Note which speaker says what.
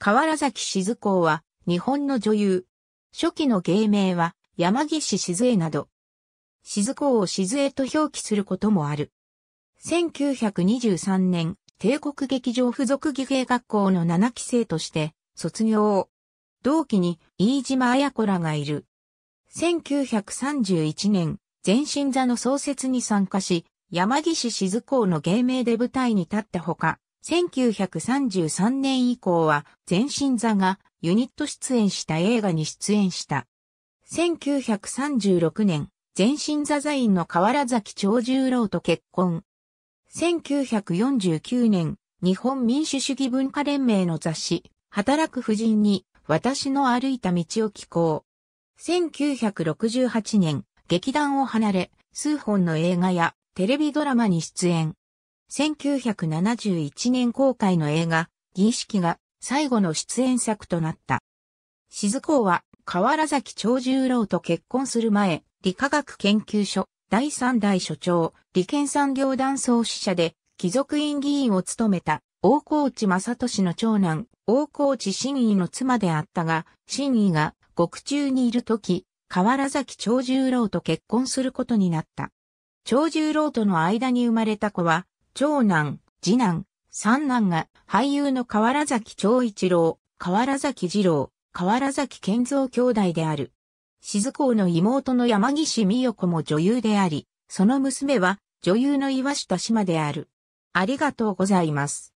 Speaker 1: 河原崎静子は、日本の女優。初期の芸名は、山岸静江など。静子を静江と表記することもある。1923年、帝国劇場附属技芸学校の7期生として、卒業同期に、飯島綾子らがいる。1931年、全身座の創設に参加し、山岸静子の芸名で舞台に立ったほか、1933年以降は全身座がユニット出演した映画に出演した。1936年、全身座座員の河原崎長十郎と結婚。1949年、日本民主主義文化連盟の雑誌、働く婦人に、私の歩いた道を聞こう。1968年、劇団を離れ、数本の映画やテレビドラマに出演。1971年公開の映画、儀式が最後の出演作となった。静子は河原崎長十郎と結婚する前、理化学研究所第3代所長、理研産業団創始者で、貴族院議員を務めた、大河内正俊の長男、大河内真意の妻であったが、真意が獄中にいる時、河原崎長十郎と結婚することになった。長十郎との間に生まれた子は、長男、次男、三男が俳優の河原崎長一郎、河原崎二郎、河原崎健三兄弟である。静子の妹の山岸美代子も女優であり、その娘は女優の岩下島である。ありがとうございます。